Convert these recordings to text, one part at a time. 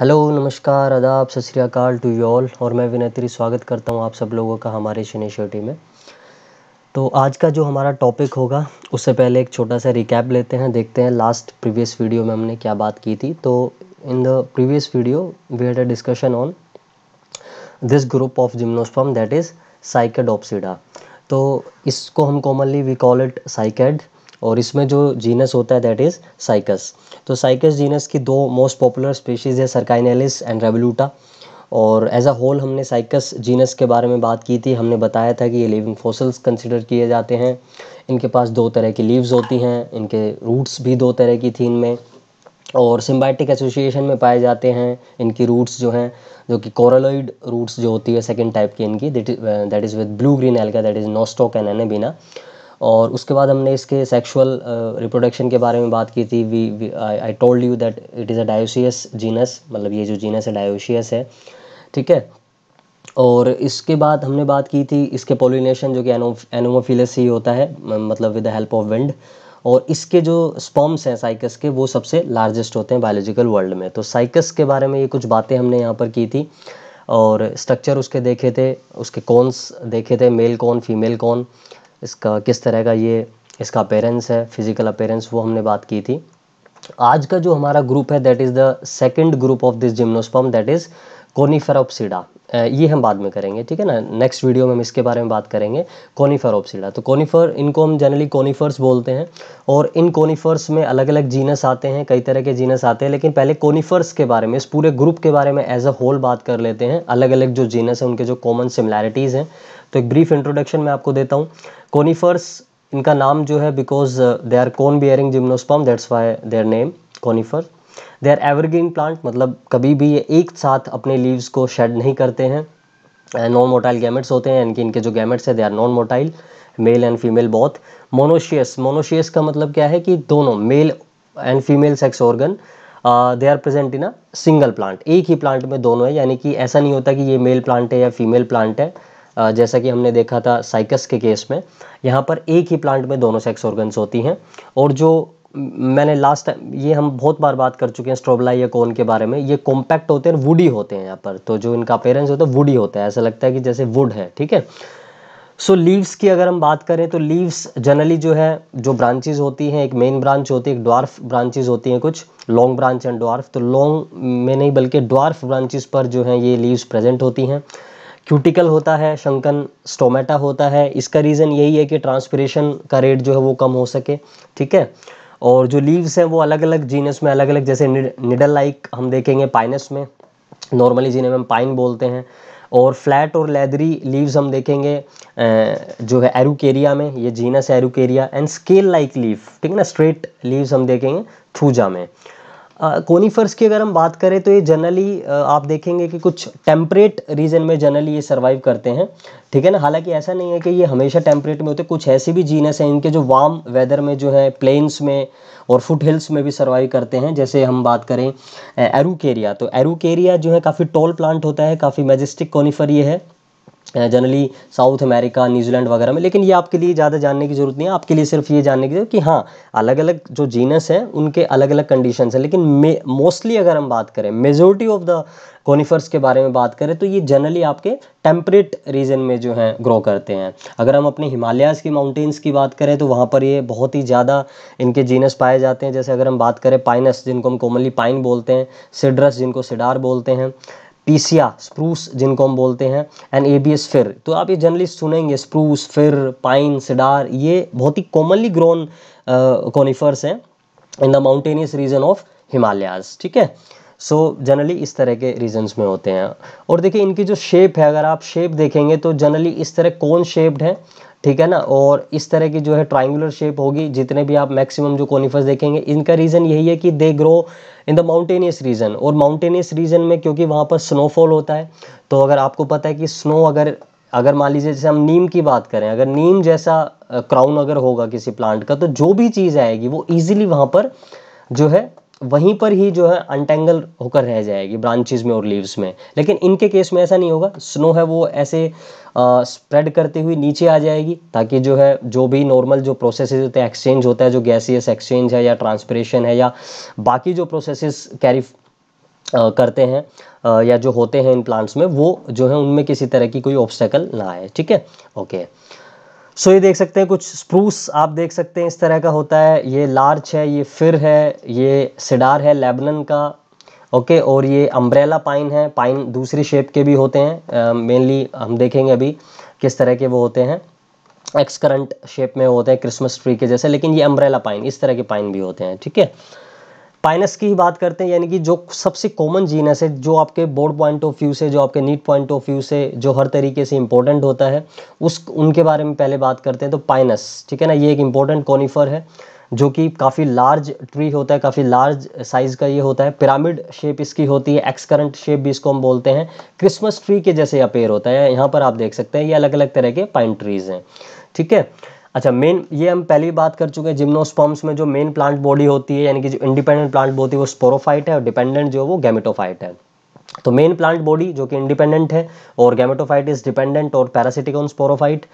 hello नमस्कार आदाब सत श्रीकाल टू यू ऑल और मैं विनयत्री स्वागत करता हूं आप सब लोगों का हमारे इस इनिशिएटिव में तो आज का जो हमारा टॉपिक होगा उससे पहले एक छोटा सा रिकैप लेते हैं देखते हैं लास्ट प्रीवियस वीडियो में हमने क्या बात की थी तो in the previous video we had a discussion on this group of gymnosperm that is cycadopsida तो इसको हम commonly we call it cycad और इसमें जो जीनस होता है दैट इज़ साइकस तो साइकस जीनस की दो मोस्ट पॉपुलर स्पीशीज़ है सरकाइनेलिस एंड रेवल्यूटा और एज अ होल हमने साइकस जीनस के बारे में बात की थी हमने बताया था कि ये लिविंग फोसल्स कंसिडर किए जाते हैं इनके पास दो तरह की लीव्स होती हैं इनके रूट्स भी दो तरह की थी इनमें और सिम्बाइटिक एसोसिएशन में पाए जाते हैं इनकी रूट्स जो हैं जो कि कोरलोइड रूट्स जो होती है सेकेंड टाइप की इनकी that is with blue green algae that is Nostoc and Anabaena और उसके बाद हमने इसके सेक्शुअल रिप्रोडक्शन uh, के बारे में बात की थी we I told you that it is a dioecious genus मतलब ये जो जीनस है डायोशियस है ठीक है और इसके बाद हमने बात की थी इसके पोलिनेशन जो कि एनोमोफिलस ही होता है मतलब with the help of wind और इसके जो स्पॉम्स हैं साइकस के वो सबसे लार्जेस्ट होते हैं बायोलॉजिकल वर्ल्ड में तो साइकस के बारे में ये कुछ बातें हमने यहाँ पर की थी और स्ट्रक्चर उसके देखे थे उसके कॉन्स देखे थे मेल कॉन फीमेल कॉन इसका किस तरह का ये इसका अपेरेंस है फिज़िकल अपेरेंस वो हमने बात की थी आज का जो हमारा ग्रुप है that is the second group of this gymnosperm that is Coniferopsida ये हम बाद में करेंगे ठीक है ना नेक्स्ट वीडियो में हम इसके बारे में बात करेंगे कोनीफेरोपसीडा तो कोनीफर इनको हम जनरली कोनीफर्स बोलते हैं और इन कोनीफर्स में अलग अलग जीनस आते हैं कई तरह के जीनस आते हैं लेकिन पहले कोनीफर्स के बारे में इस पूरे ग्रुप के बारे में एज अ होल बात कर लेते हैं अलग अलग जो जीनस हैं उनके जो कॉमन सिमिलैरिटीज़ हैं तो एक ब्रीफ इंट्रोडक्शन मैं आपको देता हूँ कॉनिफर्स इनका नाम जो है because they are cone bearing gymnosperm that's why their name conifer they are evergreen plant मतलब कभी भी ये एक साथ अपने लीव्स को शेड नहीं करते हैं नॉन मोटाइल गैमेट्स होते हैं इनके इनके जो गैमेट्स है they are non motile male and female बहुत मोनोशियस मोनोशियस का मतलब क्या है कि दोनों male and female sex organ they are present in a single plant एक ही प्लांट में दोनों है यानी कि ऐसा नहीं होता कि ये मेल प्लांट है या फीमेल प्लांट है जैसा कि हमने देखा था साइकस के केस में यहाँ पर एक ही प्लांट में दोनों सेक्स ऑर्गन्स होती हैं और जो मैंने लास्ट टाइम ये हम बहुत बार बात कर चुके हैं स्ट्रोबलाई या कोन के बारे में ये कॉम्पैक्ट होते हैं वुडी होते हैं यहाँ पर तो जो इनका अपेरेंस होता है वुडी होता है ऐसा लगता है कि जैसे वुड है ठीक है सो लीव्स की अगर हम बात करें तो लीव्स जनरली जो है जो ब्रांचेज होती हैं एक मेन ब्रांच होती है एक ड्वार्फ ब्रांचेज होती हैं कुछ लॉन्ग ब्रांच एंड ड्वार्फ तो लॉन्ग में नहीं बल्कि ड्वार्फ ब्रांचेज पर जो है ये लीव्स प्रेजेंट होती हैं क्यूटिकल होता है शंकन स्टोमेटा होता है इसका रीज़न यही है कि ट्रांसपिरेशन का रेट जो है वो कम हो सके ठीक है और जो लीव्स हैं वो अलग अलग जीनस में अलग अलग जैसे निडल लाइक हम देखेंगे पाइनस में नॉर्मली जीने में हम पाइन बोलते हैं और फ्लैट और लेदरी लीव्स हम देखेंगे जो है एरुकेरिया में ये genus Araucaria and scale like leave ठीक है ना स्ट्रेट लीव्स हम देखेंगे थूजा में कोनीफर्स की अगर हम बात करें तो ये जनरली आप देखेंगे कि कुछ टेम्परेट रीजन में जनरली ये सर्वाइव करते हैं ठीक है ना हालांकि ऐसा नहीं है कि ये हमेशा टेम्परेट में होते कुछ ऐसे भी जीनस हैं इनके जो वार्म वेदर में जो है प्लेन्स में और फुट हिल्स में भी सर्वाइव करते हैं जैसे हम बात करें एरूकेरिया तो एरूकेरिया जो है काफ़ी टोल प्लांट होता है काफ़ी मेजेस्टिक कोनीफर ये है जनरली साउथ अमेरिका न्यूजीलैंड वगैरह में लेकिन ये आपके लिए ज़्यादा जानने की ज़रूरत नहीं है आपके लिए सिर्फ ये जानने की जरूरत कि हाँ अलग अलग जो जीनस हैं उनके अलग अलग कंडीशंस हैं लेकिन मोस्टली अगर हम बात करें मेजोरिटी ऑफ द कोनीफर्स के बारे में बात करें तो ये जनरली आपके टेम्परेट रीजन में जो है ग्रो करते हैं अगर हम अपने हिमालयाज़ की माउंटेन्स की बात करें तो वहाँ पर ये बहुत ही ज़्यादा इनके जीनस पाए जाते हैं जैसे अगर हम बात करें पाइनस जिनको हम कॉमनली पाइन बोलते हैं सिड्रस जिनको सिडार बोलते हैं पीसिया स्प्रूस जिनको हम बोलते हैं एंड एबीएस फिर तो आप ये जनरली सुनेंगे स्प्रूस फिर पाइन सिडार ये बहुत ही कॉमनली ग्रोन कॉनिफर्स हैं in the mountainous region of Himalayas ठीक है सो so, जनरली इस तरह के रीजन्स में होते हैं और देखिए इनकी जो शेप है अगर आप शेप देखेंगे तो जनरली इस तरह कौन शेप्ड है ठीक है ना और इस तरह की जो है ट्राइंगुलर शेप होगी जितने भी आप मैक्सिमम जो कॉनिफर्स देखेंगे इनका रीज़न यही है कि they grow in the mountainous region और माउंटेनियस रीजन में क्योंकि वहाँ पर स्नोफॉल होता है तो अगर आपको पता है कि स्नो अगर अगर मान लीजिए जैसे हम नीम की बात करें अगर नीम जैसा क्राउन अगर होगा किसी प्लांट का तो जो भी चीज़ आएगी वो ईजिली वहाँ पर जो है वहीं पर ही जो है अनटेंगल होकर रह जाएगी ब्रांचेज में और लीव्स में लेकिन इनके केस में ऐसा नहीं होगा स्नो है वो ऐसे स्प्रेड करते हुए नीचे आ जाएगी ताकि जो है जो भी नॉर्मल जो प्रोसेसेस होते हैं एक्सचेंज होता है जो गैसियस एक्सचेंज है या ट्रांसपरेशन है या बाकी जो प्रोसेसेस कैरी करते हैं आ, या जो होते हैं इन प्लांट्स में वो जो है उनमें किसी तरह की कोई ऑब्स्टेकल ना आए ठीक है ओके सो ये देख सकते हैं कुछ स्प्रूस आप देख सकते हैं इस तरह का होता है ये लार्च है ये फिर है ये सिडार है लेबनन का ओके और ये अम्ब्रेला पाइन है पाइन दूसरी शेप के भी होते हैं मेनली हम देखेंगे अभी किस तरह के वो होते हैं एक्स करंट शेप में होते हैं क्रिसमस ट्री के जैसे लेकिन ये अम्ब्रेला पाइन इस तरह के पाइन भी होते हैं ठीक है पाइनस की ही बात करते हैं यानी कि जो सबसे कॉमन जीनस है जो आपके बोर्ड पॉइंट ऑफ व्यू से जो आपके नीट पॉइंट ऑफ व्यू से जो हर तरीके से इंपॉर्टेंट होता है उस उनके बारे में पहले बात करते हैं तो पाइनस ठीक है ना ये एक इंपॉर्टेंट कॉनिफर है जो कि काफ़ी लार्ज ट्री होता है काफ़ी लार्ज साइज़ का ये होता है पिरामिड शेप इसकी होती है एक्स करंट शेप भी इसको हम बोलते हैं क्रिसमस ट्री के जैसे अपेयर होता है यहाँ पर आप देख सकते हैं ये अलग अलग तरह के पाइन ट्रीज़ हैं ठीक है अच्छा मेन ये हम पहले ही बात कर चुके हैं जिम्नोस्पॉम्स में जो मेन प्लांट बॉडी होती है यानी कि जो इंडिपेंडेंट प्लांट बॉडी वो स्पोरोफाइट है और डिपेंडेंट जो है वो गैमेटोफाइट है तो मेन प्लांट बॉडी जो कि इंडिपेंडेंट है और गैमेटोफाइट इज डिपेंडेंट और पैरासिटिक ऑन स्पोरोफाइट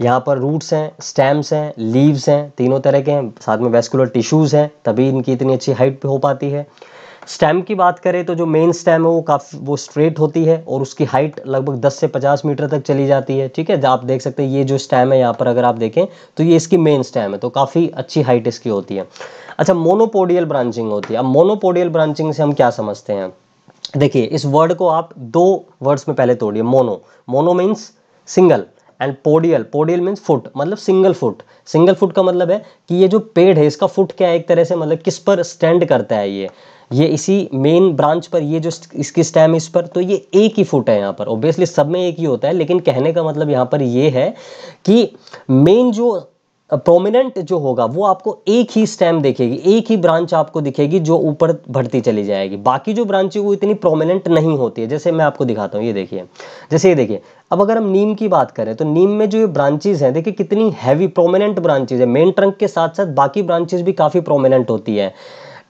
यहाँ पर रूट्स हैं स्टेम्स हैं लीव्स हैं तीनों तरह के हैं साथ में वेस्कुलर टिश्यूज़ हैं तभी इनकी इतनी अच्छी हाइट हो पाती है स्टेम की बात करें तो जो मेन स्टेम है वो काफ़ी वो स्ट्रेट होती है और उसकी हाइट लगभग 10 से 50 मीटर तक चली जाती है ठीक है आप देख सकते हैं ये जो स्टेम है यहाँ पर अगर आप देखें तो ये इसकी मेन स्टेम है तो काफ़ी अच्छी हाइट इसकी होती है अच्छा मोनोपोडियल ब्रांचिंग होती है अब मोनोपोडियल ब्रांचिंग से हम क्या समझते हैं देखिए इस वर्ड को आप दो वर्ड्स में पहले तोड़िए mono mono means single and podial podial means foot मतलब सिंगल फुट सिंगल फुट का मतलब है कि ये जो पेड़ है इसका फुट क्या है एक तरह से मतलब किस पर स्टैंड करता है ये ये इसी मेन ब्रांच पर ये जो इसकी स्टैम इस पर तो ये एक ही फुट है यहाँ पर ओबियसली सब में एक ही होता है लेकिन कहने का मतलब यहाँ पर ये है कि मेन जो प्रोमिनेंट जो होगा वो आपको एक ही स्टेम देखेगी एक ही ब्रांच आपको दिखेगी जो ऊपर बढ़ती चली जाएगी बाकी जो ब्रांच है वो इतनी प्रोमिनेंट नहीं होती है जैसे मैं आपको दिखाता हूँ ये देखिए जैसे ये देखिए अब अगर हम नीम की बात करें तो नीम में जो ये ब्रांचेज हैं देखिए कितनी हैवी प्रोमिनेंट ब्रांचेज है मेन ट्रंक के साथ साथ बाकी ब्रांचेज भी काफ़ी प्रोमिनेंट होती है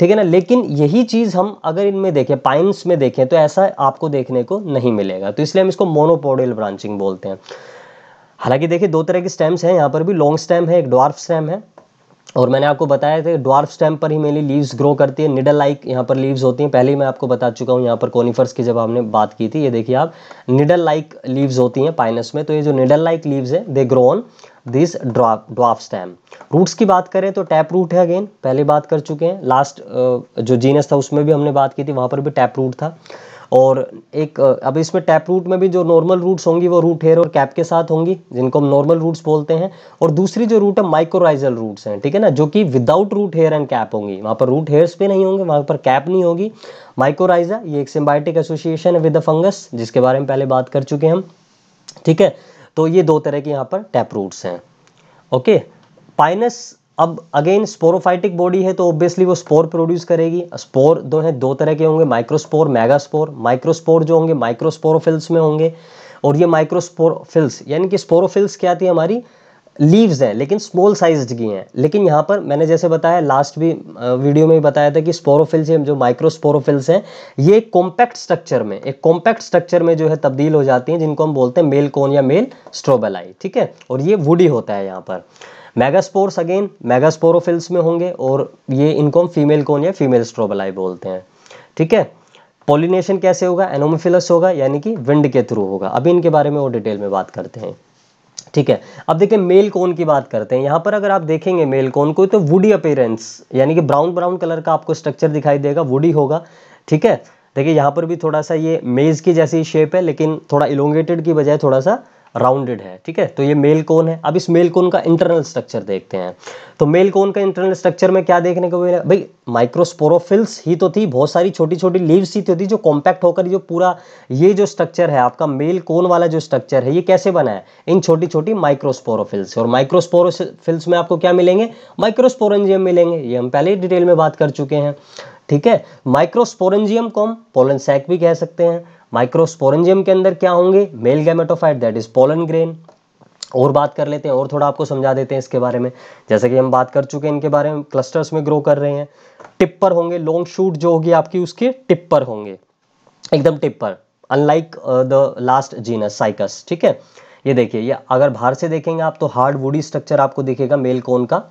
ठीक है ना लेकिन यही चीज़ हम अगर इनमें देखें पाइन्स में देखें तो ऐसा आपको देखने को नहीं मिलेगा तो इसलिए हम इसको मोनोपोडियल ब्रांचिंग बोलते हैं हालांकि देखिए दो तरह के स्टैम्स हैं यहाँ पर भी लॉन्ग स्टैम है एक डॉर्फ स्टैम है और मैंने आपको बताया था डॉर्फ स्टैम्प पर ही मेरी लीव्स ग्रो करती है निडल लाइक यहाँ पर लीव्स होती हैं पहले ही मैं आपको बता चुका हूँ यहाँ पर कॉनिफर्स की जब आपने बात की थी ये देखिए आप निडल लाइक लीव्स होती हैं पाइनस में तो ये जो निडल लाइक लीव्स है they grow on this dwarf stem roots की बात करें तो टैप रूट है अगेन पहले बात कर चुके हैं लास्ट जो जीनस था उसमें भी हमने बात की थी वहाँ पर भी टैप रूट था और एक अब इसमें टैप रूट में भी जो नॉर्मल रूट्स होंगी वो रूट हेयर और कैप के साथ होंगी जिनको हम नॉर्मल रूट्स बोलते हैं और दूसरी जो रूट है माइक्रोराइजल रूट्स हैं ठीक है ना जो कि without root hair and cap होंगी वहाँ पर रूट हेयर्स भी नहीं होंगे वहाँ पर कैप नहीं होगी माइक्रोराइजा ये एक सिम्बायोटिक एसोसिएशन है विद फंगस जिसके बारे में पहले बात कर चुके हम ठीक है तो ये दो तरह के यहाँ पर टैप रूट्स हैं ओके पाइनस अब अगेन स्पोरोफाइटिक बॉडी है तो ऑब्वियसली वो स्पोर प्रोड्यूस करेगी स्पोर दो हैं दो तरह के होंगे माइक्रोस्पोर मेगास्पोर माइक्रोस्पोर जो होंगे माइक्रोस्पोरोफिल्स में होंगे और ये माइक्रोस्पोरोफिल्स यानी कि स्पोरोफिल्स क्या आती है हमारी लीव्स हैं लेकिन स्मॉल साइज की हैं लेकिन यहाँ पर मैंने जैसे बताया लास्ट भी वीडियो में भी बताया था कि स्पोरोफिल्स हैं जो माइक्रोस्पोरोफिल्स हैं ये कॉम्पैक्ट स्ट्रक्चर में एक कॉम्पैक्ट स्ट्रक्चर में जो है तब्दील हो जाती हैं जिनको हम बोलते हैं मेल कोन या मेल स्ट्रोबेलाई ठीक है और ये वुडी होता है यहाँ पर मेगास्पोर्स अगेन मेगास्पोरोफिल्स में होंगे और ये इनको हम फीमेल कौन या फीमेल स्ट्रोबलाई बोलते हैं ठीक है पोलिनेशन कैसे होगा एनोमोफिलस होगा यानी कि विंड के थ्रू होगा अभी इनके बारे में और डिटेल में बात करते हैं ठीक है अब देखिए मेल कोन की बात करते हैं यहाँ पर अगर आप देखेंगे मेल कोन को तो वुडी अपेयरेंस यानी कि ब्राउन ब्राउन कलर का आपको स्ट्रक्चर दिखाई देगा वुडी होगा ठीक है देखिए यहाँ पर भी थोड़ा सा ये मेज़ की जैसी शेप है लेकिन थोड़ा इलोंगेटेड की बजाय थोड़ा सा राउंडेड है ठीक है तो ये मेल कोन है अब इस मेल कोन का इंटरनल स्ट्रक्चर देखते हैं तो मेल कोन का इंटरनल स्ट्रक्चर में क्या देखने को मिला भाई माइक्रोस्पोरोफिल्स ही तो थी बहुत सारी छोटी छोटी लीव्स ही तो थी जो कॉम्पैक्ट होकर जो पूरा ये जो स्ट्रक्चर है आपका मेल कोन वाला जो स्ट्रक्चर है ये कैसे बना है इन छोटी छोटी माइक्रोस्पोरोफिल्स और माइक्रोस्पोरोफिल्स में आपको क्या मिलेंगे माइक्रोस्पोरेंजियम मिलेंगे ये हम पहले ही डिटेल में बात कर चुके हैं ठीक है माइक्रोस्पोरेंजियम को हम पोलन सैक भी कह सकते हैं माइक्रोस्पोरेंजियम के अंदर क्या होंगे male gametophyte that is pollen grain और बात कर लेते हैं और थोड़ा आपको समझा देते हैं इसके बारे में जैसे कि हम बात कर चुके हैं इनके बारे में क्लस्टर्स में ग्रो कर रहे हैं टिप पर होंगे लॉन्ग शूट जो होगी आपकी उसके टिप पर होंगे एकदम टिप पर unlike the last genus Cycas ठीक है ये देखिए ये अगर बाहर से देखेंगे आप तो हार्ड वुडी स्ट्रक्चर आपको दिखेगा मेल कोन का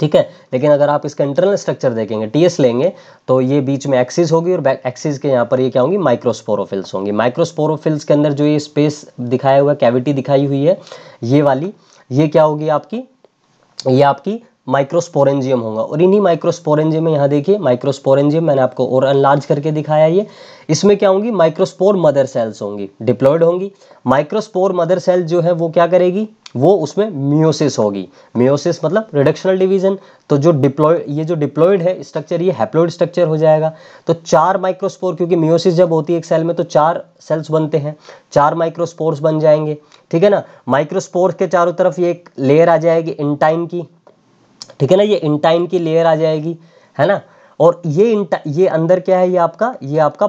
ठीक है लेकिन अगर आप इसका इंटरनल स्ट्रक्चर देखेंगे टीएस लेंगे तो ये बीच में एक्सिस होगी और एक्सिस के यहाँ पर ये क्या होंगी माइक्रोस्पोरोफिल्स होंगी माइक्रोस्पोरोफिल्स के अंदर जो ये स्पेस दिखाया हुआ कैविटी दिखाई हुई है ये वाली ये क्या होगी आपकी ये आपकी माइक्रोस्पोरेंजियम होगा और इन्हीं माइक्रोस्पोरेंजियम में यहाँ देखिए माइक्रोस्पोरेंजियम मैंने आपको और अनलार्ज करके दिखाया ये इसमें क्या होंगी माइक्रोस्पोर मदर सेल्स होंगी डिप्लॉयड होंगी माइक्रोस्पोर मदर सेल जो है वो क्या करेगी वो उसमें मियोसिस होगी मियोसिस मतलब रिडक्शनल डिवीजन तो जो डिप्लॉय ये जो डिप्लॉयड है स्ट्रक्चर ये हैप्लोइड स्ट्रक्चर हो जाएगा तो चार माइक्रोस्पोर क्योंकि मियोसिस जब होती है एक सेल में तो चार सेल्स बनते हैं चार माइक्रोस्पोर्स बन जाएंगे ठीक है ना माइक्रोस्पोर्स के चारों तरफ ये एक लेयर आ जाएगी इंटाइन की ठीक है ना ये इंटाइन की लेयर आ जाएगी है ना और ये इंटा ये अंदर क्या है ये आपका ये आपका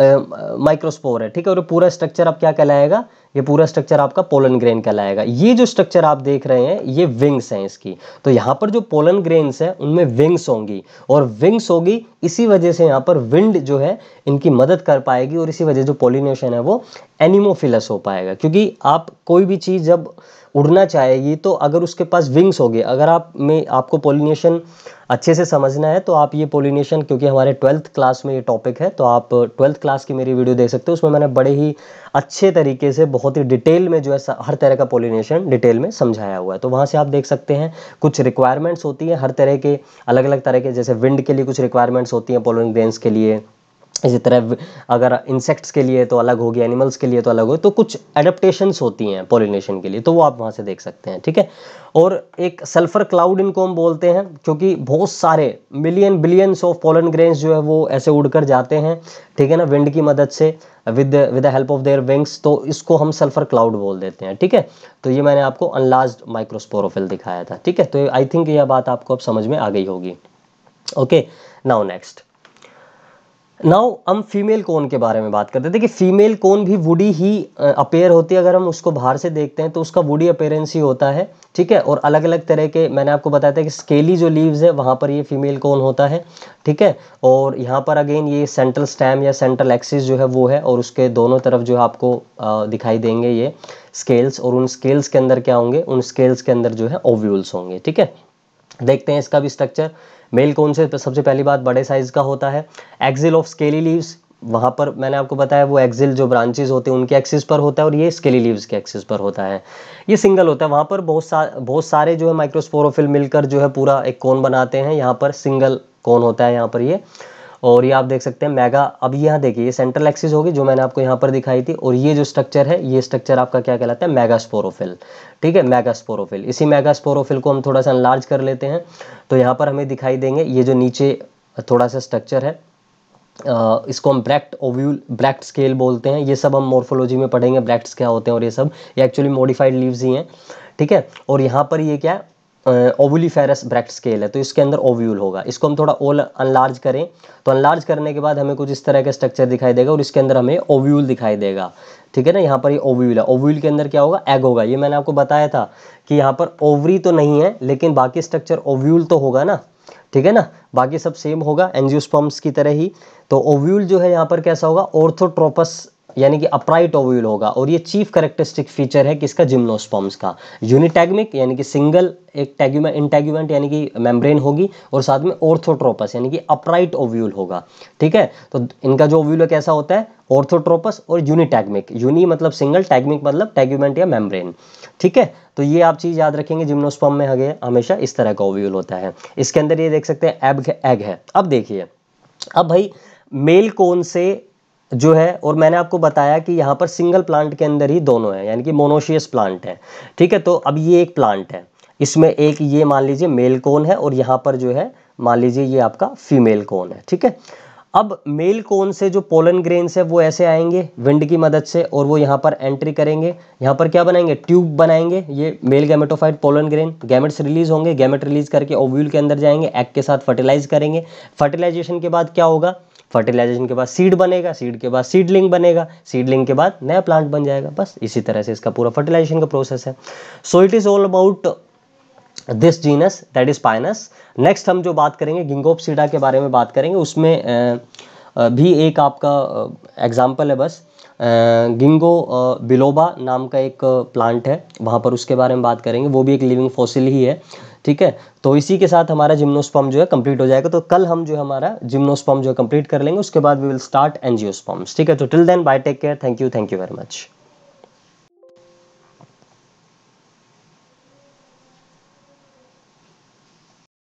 माइक्रोस्पोर है ठीक है और पूरा स्ट्रक्चर आप क्या कहलाएगा ये पूरा स्ट्रक्चर आपका पोलन ग्रेन कहलाएगा ये जो स्ट्रक्चर आप देख रहे हैं ये विंग्स हैं इसकी तो यहाँ पर जो पोलन ग्रेन्स हैं उनमें विंग्स होंगी और विंग्स होगी इसी वजह से यहाँ पर विंड जो है इनकी मदद कर पाएगी और इसी वजह जो पोलिनेशन है वो एनिमोफिलस हो पाएगा क्योंकि आप कोई भी चीज़ जब उड़ना चाहेगी तो अगर उसके पास विंग्स होगी अगर आप में आपको पोलिनेशन अच्छे से समझना है तो आप ये पोलिनेशन क्योंकि हमारे ट्वेल्थ क्लास में ये टॉपिक है तो आप ट्वेल्थ क्लास की मेरी वीडियो देख सकते हो उसमें मैंने बड़े ही अच्छे तरीके से बहुत ही डिटेल में जो है हर तरह का पोलिनेशन डिटेल में समझाया हुआ है तो वहाँ से आप देख सकते हैं कुछ रिक्वायरमेंट्स होती हैं हर तरह के अलग अलग तरह के जैसे विंड के लिए कुछ रिक्वायरमेंट्स होती हैं पोलिंग ग्रेन्स के लिए इसी तरह अगर इंसेक्ट्स के लिए तो अलग होगी एनिमल्स के लिए तो अलग होगी तो कुछ एडप्टेशंस होती हैं पोलिनेशन के लिए तो वो आप वहाँ से देख सकते हैं ठीक है और एक सल्फर क्लाउड इनको हम बोलते हैं क्योंकि बहुत सारे million billions of pollen grains जो है वो ऐसे उड़कर जाते हैं ठीक है ना विंड की मदद से with with the help of their wings तो इसको हम सल्फर क्लाउड बोल देते हैं ठीक है तो ये मैंने आपको अनलार्ज माइक्रोस्पोरोफिल दिखाया था ठीक है तो आई थिंक यह बात आपको अब समझ में आ गई होगी ओके नाउ नेक्स्ट नाउ हम फीमेल कोन के बारे में बात करते हैं देखिए फीमेल कोन भी वुडी ही अपेयर होती है अगर हम उसको बाहर से देखते हैं तो उसका वुडी अपेयरेंस ही होता है ठीक है और अलग अलग तरह के मैंने आपको बताया था कि स्केली जो लीव्स है वहाँ पर ये फीमेल कोन होता है ठीक है और यहाँ पर अगेन ये सेंट्रल स्टैम या सेंट्रल एक्सिस जो है वो है और उसके दोनों तरफ जो है आपको दिखाई देंगे ये स्केल्स और उन स्केल्स के अंदर क्या होंगे उन स्केल्स के अंदर जो है ओव्यूल्स होंगे ठीक है देखते हैं इसका भी स्ट्रक्चर मेल कौन से सबसे पहली बात बड़े साइज़ का होता है एक्सिल ऑफ स्केली लीव्स वहाँ पर मैंने आपको बताया वो एक्सिल जो ब्रांचेज होते हैं उनके एक्सिस पर होता है और ये स्केली लीव्स के एक्सिस पर होता है ये सिंगल होता है वहाँ पर बहुत सा बहुत सारे जो है माइक्रोस्पोरोफिल मिलकर जो है पूरा एक कोन बनाते हैं यहाँ पर सिंगल कौन होता है यहाँ पर ये और ये आप देख सकते हैं मेगा अब यहाँ देखिए ये सेंट्रल एक्सिस होगी जो मैंने आपको यहाँ पर दिखाई थी और ये जो स्ट्रक्चर है ये स्ट्रक्चर आपका क्या कहलाता है स्पोरोफिल ठीक है स्पोरोफिल इसी स्पोरोफिल को हम थोड़ा सा अनलार्ज कर लेते हैं तो यहाँ पर हमें दिखाई देंगे ये जो नीचे थोड़ा सा स्ट्रक्चर है Uh, इसको हम ब्रैक्ट ओव्यूल ब्रैक्ट स्केल बोलते हैं ये सब हम मोर्फोलॉजी में पढ़ेंगे ब्रैक्ट्स क्या होते हैं और ये सब ये एक्चुअली मॉडिफाइड लीव्स ही हैं ठीक है और यहाँ पर ये क्या है ओवुलीफेरस ब्रैक्ट स्केल है तो इसके अंदर ओव्यूल होगा इसको हम थोड़ा ओल अनलार्ज करें तो अनलार्ज करने के बाद हमें कुछ इस तरह का स्ट्रक्चर दिखाई देगा और इसके अंदर हमें ओव्यूल दिखाई देगा ठीक है ना यहाँ पर ये ओव्यूल है ओव्यूल के अंदर क्या होगा एग होगा ये मैंने आपको बताया था कि यहाँ पर ओवरी तो नहीं है लेकिन बाकी स्ट्रक्चर ओव्यूल तो होगा ना ठीक है ना बाकी सब सेम होगा एनजियोस्पम्स की तरह ही तो ओव्यूल जो है यहाँ पर कैसा होगा ऑर्थोट्रोपस यानी कि अपराइट ओव्यूल होगा और ये चीफ करेक्टरिस्टिक फीचर है किसका जिम्नोस्पॉम्स का यूनिटैगमिक यानी कि सिंगल एक टैग्यूमेंट इंटैग्यूमेंट यानी कि मेम्ब्रेन होगी और साथ में ऑर्थोट्रोपस यानी कि अपराइट ओव्यूल होगा ठीक है तो इनका जो ओव्यूल है कैसा होता है ऑर्थोट्रोपस और यूनिटैगमिक यूनि मतलब सिंगल टैगमिक मतलब टैग्यूमेंट या मेम्ब्रेन ठीक है तो ये आप चीज़ याद रखेंगे जिम्नोस्पॉम में हगे हमेशा इस तरह का ओव्यूल होता है इसके अंदर ये देख सकते हैं एब एग है अब देखिए अब भाई मेल कौन से जो है और मैंने आपको बताया कि यहाँ पर सिंगल प्लांट के अंदर ही दोनों है यानी कि मोनोशियस प्लांट है ठीक है तो अब ये एक प्लांट है इसमें एक ये मान लीजिए मेल कोन है और यहाँ पर जो है मान लीजिए ये आपका फीमेल कोन है ठीक है अब मेल कोन से जो पोलन ग्रेन्स है वो ऐसे आएंगे विंड की मदद से और वो यहाँ पर एंट्री करेंगे यहाँ पर क्या बनाएंगे ट्यूब बनाएंगे ये male gametophyte pollen grain gametes release होंगे गैमेट रिलीज करके ओव्यूल के अंदर जाएंगे एग के साथ फर्टिलाइज करेंगे फर्टिलाइजेशन के बाद क्या होगा फर्टिलाइजेशन के बाद सीड बनेगा सीड के बाद सीडलिंग बनेगा सीडलिंग के बाद नया प्लांट बन जाएगा बस इसी तरह से इसका पूरा फर्टिलाइजेशन का प्रोसेस है so it is all about this genus that is Pinus next हम जो बात करेंगे गिंगोपसीडा के बारे में बात करेंगे उसमें भी एक आपका एग्जाम्पल है बस गिंगो बिलोबा नाम का एक प्लांट है वहाँ पर उसके बारे में बात करेंगे वो भी एक लिविंग फॉसिल ही है ठीक है तो इसी के साथ हमारा जिम्नोस्पॉम जो है कंप्लीट हो जाएगा तो कल हम जो हमारा जिम्नोस्पॉम जो है कंप्लीट कर लेंगे उसके बाद वी विल स्टार्ट एनजियोस्पॉम्स ठीक है तो till then bye take care thank you thank you very much